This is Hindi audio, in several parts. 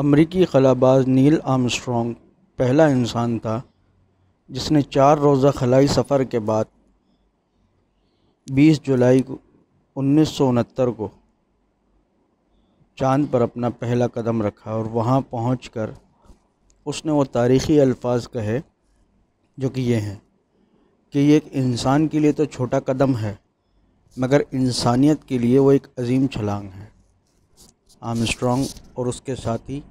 अमरीकी खलाबाज नील आर्मस्ट्रॉन्ग पहला इंसान था जिसने चार रोज़ा खलाई सफ़र के बाद 20 जुलाई को उन्नीस को चांद पर अपना पहला कदम रखा और वहाँ पहुँच कर उसने वो तारीख़ी अल्फाज कहे जो कि ये हैं कि ये एक इंसान के लिए तो छोटा कदम है मगर इंसानियत के लिए वो एक अजीम छलांग है आर्मस्ट्रॉन्ग और उसके साथी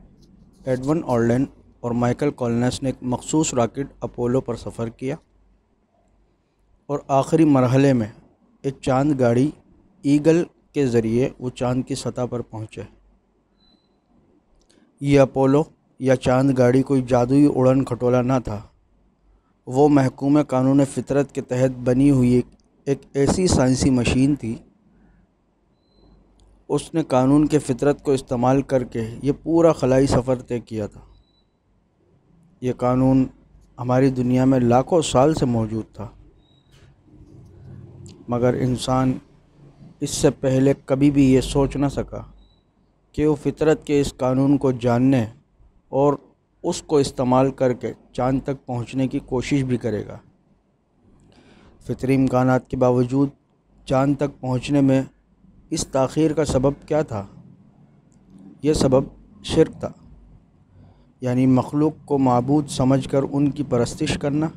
एडवन ऑल्डन और माइकल कॉलनस ने एक मखसूस राकेट अपोलो पर सफ़र किया और आखिरी मरहले में एक चांद गाड़ी ईगल के ज़रिए वो चांद की सतह पर पहुँचे ये अपोलो या चांद गाड़ी कोई जादुई उड़न खटोला ना था वो महकूम कानून फ़ितरत के तहत बनी हुई एक ऐसी साइंसी मशीन थी उसने कानून के फितरत को इस्तेमाल करके ये पूरा खलाई सफ़र तय किया था ये कानून हमारी दुनिया में लाखों साल से मौजूद था मगर इंसान इससे पहले कभी भी ये सोच ना सका कि वो फितरत के इस कानून को जानने और उसको इस्तेमाल करके चांद तक पहुंचने की कोशिश भी करेगा फितरी इम्कान के बावजूद चांद तक पहुंचने में इस तखीर का सबब क्या था यह सबब शिरक था यानी मखलूक को मबूद समझ कर उनकी परस्तिश करना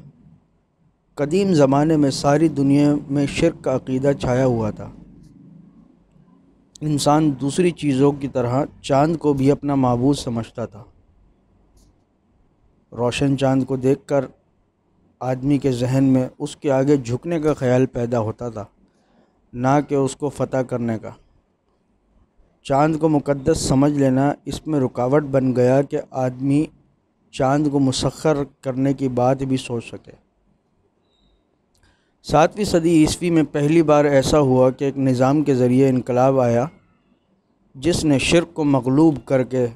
कदीम ज़माने में सारी दुनिया में शिरक का अकीदा छाया हुआ था इंसान दूसरी चीज़ों की तरह चांद को भी अपना मबूद समझता था रोशन चांद को देखकर आदमी के जहन में उसके आगे झुकने का ख्याल पैदा होता था ना कि उसको फ़तह करने का चांद को मुकद्दस समझ लेना इसमें रुकावट बन गया कि आदमी चांद को मुसखर करने की बात भी सोच सके सातवीं सदी ईस्वी में पहली बार ऐसा हुआ कि एक निज़ाम के ज़रिए इनकलाब आया जिसने शिरक को मगलूब करके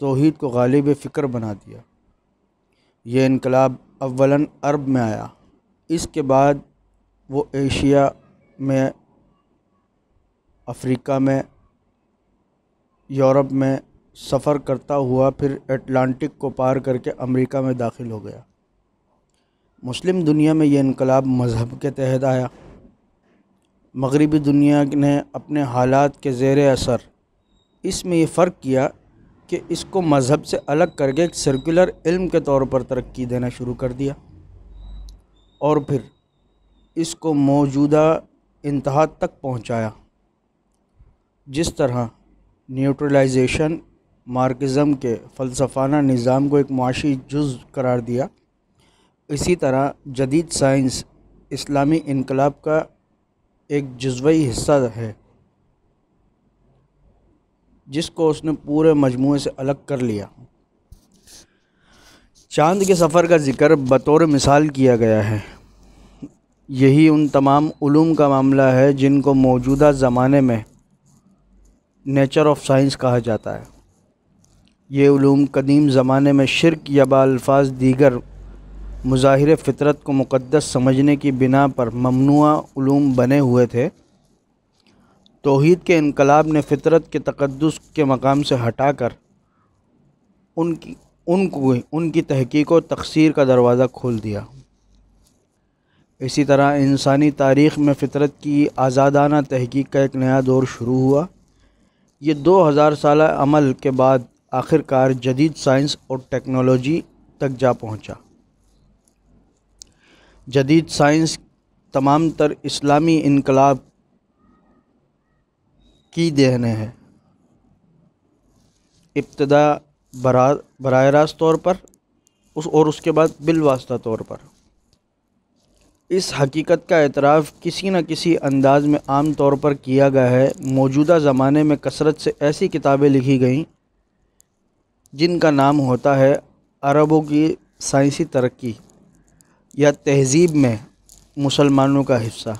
तोहद को गालिब फ़िक्र बना दिया ये इनकलाब अवला अरब में आया इसके बाद वो एशिया में अफ्रीका में यूरोप में सफ़र करता हुआ फिर एटलांटिक को पार करके अमेरिका में दाखिल हो गया मुस्लिम दुनिया में यह इनकलाब मज़हब के तहत आया मगरबी दुनिया ने अपने हालात के ज़ेर असर इसमें यह फ़र्क किया कि इसको मज़हब से अलग करके एक सर्कुलर इल्म के तौर पर तरक्की देना शुरू कर दिया और फिर इसको मौजूदा इंतहा तक पहुंचाया जिस तरह न्यूट्रलाइजेशन मार्कज़म के फ़लसफाना निज़ाम को एक मुआशी जुज़ करार दिया इसी तरह जदीद साइंस इस्लामी इनकलाब का एक जज्वई हिस्सा है जिसको उसने पूरे मजमू से अलग कर लिया चांद के सफ़र का ज़िक्र बतौर मिसाल किया गया है यही उन तमाम उलूम का मामला है जिनको मौजूदा ज़माने में नेचर ऑफ साइंस कहा जाता है ये ूम कदीम ज़माने में शिरक या बाल्फाज दीगर मुजाहिर फितरत को मुक़दस समझने की बिना पर ममनूम बने हुए थे तोहद के इनकलाब ने फितरत के तकदस के मकाम से हटा कर उनकी उनको उनकी तहकीक व तकसीर का दरवाज़ा खोल दिया इसी तरह इंसानी तारीख़ में फ़ितरत की आज़ादाना तहकीक का एक नया दौर शुरू हुआ ये 2000 साल अमल के बाद आखिरकार जदीद साइंस और टेक्नोलॉजी तक जा पहुंचा। जदीद साइंस तमाम तर इस्लामी इनकलाब की देहने है इब्तदा बरा बर रास्त तौर पर उस और उसके बाद बिलवास्ता तौर पर इस हकीकत का एतराफ़ किसी न किसी अंदाज में आम तौर पर किया गया है मौजूदा ज़माने में कसरत से ऐसी किताबें लिखी गईं जिनका नाम होता है अरबों की साइंसी तरक्की या तहज़ीब में मुसलमानों का हिस्सा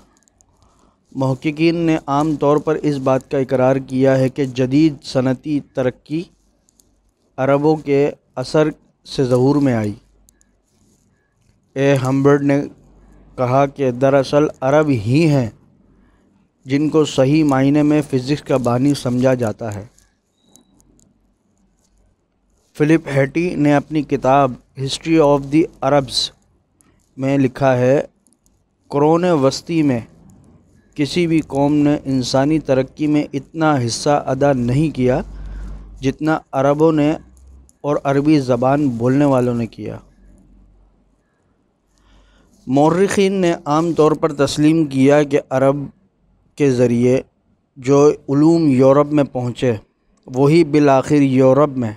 महक्कीन ने आम तौर पर इस बात का इकरार किया है कि जदीद सनती तरक्की अरबों के असर से जहूर में आई ए हम्बर्ड ने कहा कि दरअसल अरब ही हैं जिनको सही मायने में फ़िज़िक्स का बानी समझा जाता है फ़िलिप हैटी ने अपनी किताब हिस्ट्री ऑफ द अरब्स में लिखा है क्रोन वस्ती में किसी भी कौम ने इंसानी तरक्की में इतना हिस्सा अदा नहीं किया जितना अरबों ने और अरबी ज़बान बोलने वालों ने किया मौरखीन ने आम तौर पर तस्लीम किया कि अरब के ज़रिए जो ूम यूरोप में पहुँचे वही बिल आखिर यूरोप में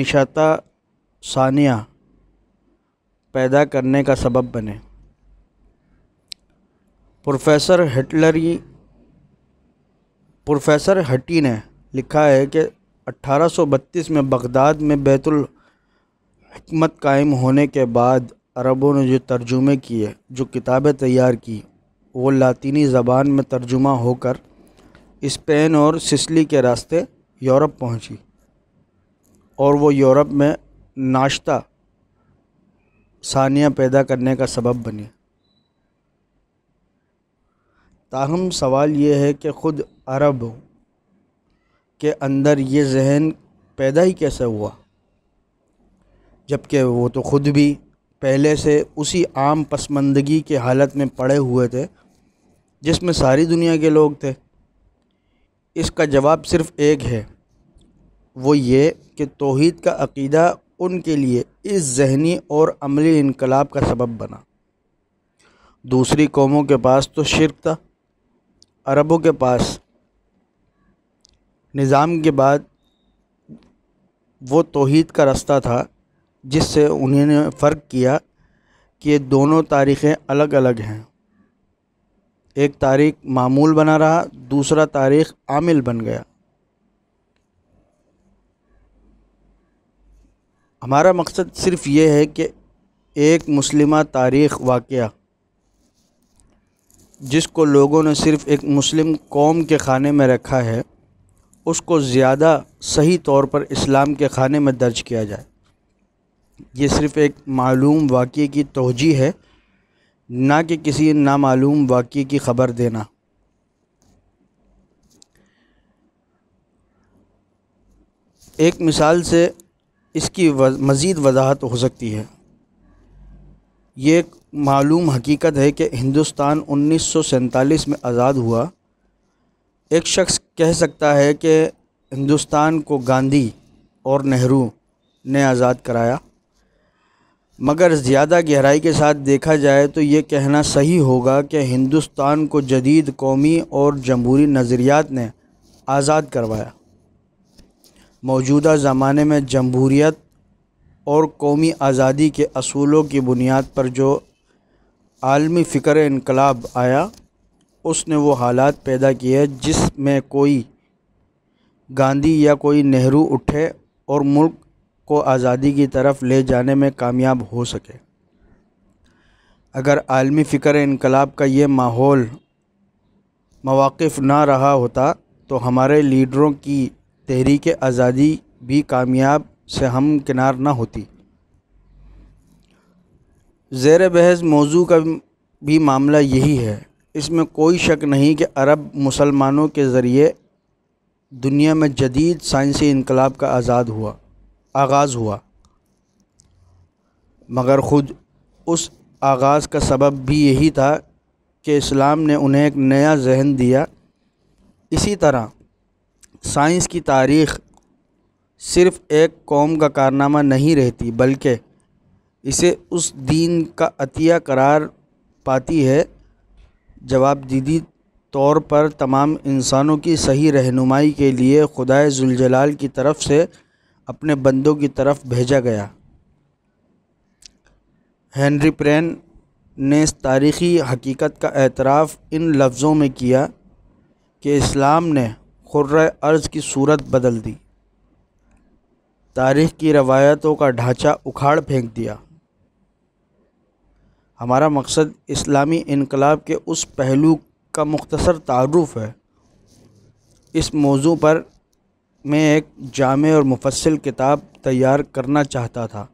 निशाता सानिया पैदा करने का सबब बने प्रोफेसर हिटलरी प्रोफेसर हटी ने लिखा है कि 1832 में बगदाद में बैतुल हिकमत कायम होने के बाद अरबों ने जो तर्जुमे किए जो किताबें तैयार की वो लातीनी ज़बान में तर्जुमा होकर स्पेन और सिसली के रास्ते यूरोप पहुंची और वो यूरोप में नाश्ता सानिया पैदा करने का सबब बनी ताहम सवाल ये है कि ख़ुद अरब के अंदर ये जहन पैदा ही कैसे हुआ जबकि वो तो ख़ुद भी पहले से उसी आम पसमंदगी के हालत में पड़े हुए थे जिसमें सारी दुनिया के लोग थे इसका जवाब सिर्फ़ एक है वो ये कि तोहद का अकीदा उनके लिए इस जहनी और अमली इनकलाब का सबब बना दूसरी कौमों के पास तो शिरक था अरबों के पास निज़ाम के बाद वो तोहद का रास्ता था जिससे उन्होंने फ़र्क किया कि दोनों तारीख़ें अलग अलग हैं एक तारीख मामूल बना रहा दूसरा तारीख आमिल बन गया हमारा मकसद सिर्फ ये है कि एक मुस्लिम तारीख़ वाक़ जिसको लोगों ने सिर्फ़ एक मुस्लिम कौम के ख़ाने में रखा है उसको ज़्यादा सही तौर पर इस्लाम के ख़ाने में दर्ज किया जाए ये सिर्फ़ एक मालूम वाक़े की तोजी है ना कि किसी नामालूम वाक़े की ख़बर देना एक मिसाल से इसकी मज़ीद वजाहत हो सकती है ये एक मालूम हकीकत है कि हिंदुस्तान उन्नीस में आज़ाद हुआ एक शख्स कह सकता है कि हिंदुस्तान को गांधी और नेहरू ने आज़ाद कराया मगर ज़्यादा गहराई के साथ देखा जाए तो ये कहना सही होगा कि हिंदुस्तान को जदीद कौमी और जमहूरी नज़रियात ने आज़ाद करवाया मौजूदा ज़माने में जमहूरीत और कौमी आज़ादी के असूलों की बुनियाद पर जो आलमी फ़िक्र इनकलाब आया उसने वो हालात पैदा किए जिसमें कोई गांधी या कोई नेहरू उठे और मुल्क को आज़ादी की तरफ ले जाने में कामयाब हो सके अगर आलमी फ़िक्र इनकलाब का ये माहौल मौक़ ना रहा होता तो हमारे लीडरों की तहरीक आज़ादी भी कामयाब से हम किनार ना होती ज़ेर बहस मौजू का भी मामला यही है इसमें कोई शक नहीं कि अरब मुसलमानों के ज़रिए दुनिया में जदीद साइंसी इनकलाब का आज़ाद हुआ आगाज़ हुआ मगर ख़ुद उस आगाज़ का सबब भी यही था कि इस्लाम ने उन्हें एक नया जहन दिया इसी तरह साइंस की तारीख़ सिर्फ़ एक कौम का कारनामा नहीं रहती बल्कि इसे उस दीन का अतिया करार पाती है जवाब दीदी तौर पर तमाम इंसानों की सही रहनुमाई के लिए खुदा जुलजलाल की तरफ से अपने बंदों की तरफ भेजा गया हेनरी प्रेन ने इस तारीख़ी हकीकत का एतराफ़ इन लफ्ज़ों में किया कि इस्लाम ने खुर्र अर्ज़ की सूरत बदल दी तारीख़ की रवायतों का ढांचा उखाड़ फेंक दिया हमारा मकसद इस्लामी इनकलाब के उस पहलू का मुख्तसर तारुफ है इस मौजू पर मैं एक जाम और मुफसल किताब तैयार करना चाहता था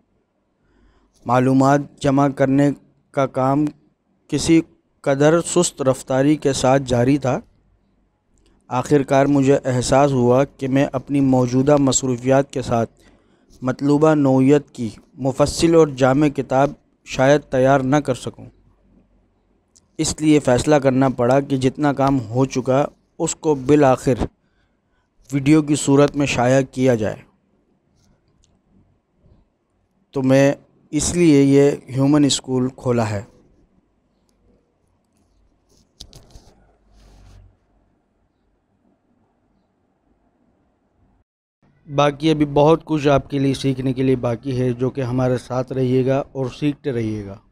मालूम जमा करने का काम किसी कदर सुस्त रफ्तारी के साथ जारी था आखिरकार मुझे एहसास हुआ कि मैं अपनी मौजूदा मसरूफियात के साथ मतलूबा नोयत की मुफसल और जाम किताब शायद तैयार न कर सकूं। इसलिए फ़ैसला करना पड़ा कि जितना काम हो चुका उसको बिल आखिर वीडियो की सूरत में शाया किया जाए तो मैं इसलिए ये ह्यूमन स्कूल खोला है बाकी अभी बहुत कुछ आपके लिए सीखने के लिए बाकी है जो कि हमारे साथ रहिएगा और सीखते रहिएगा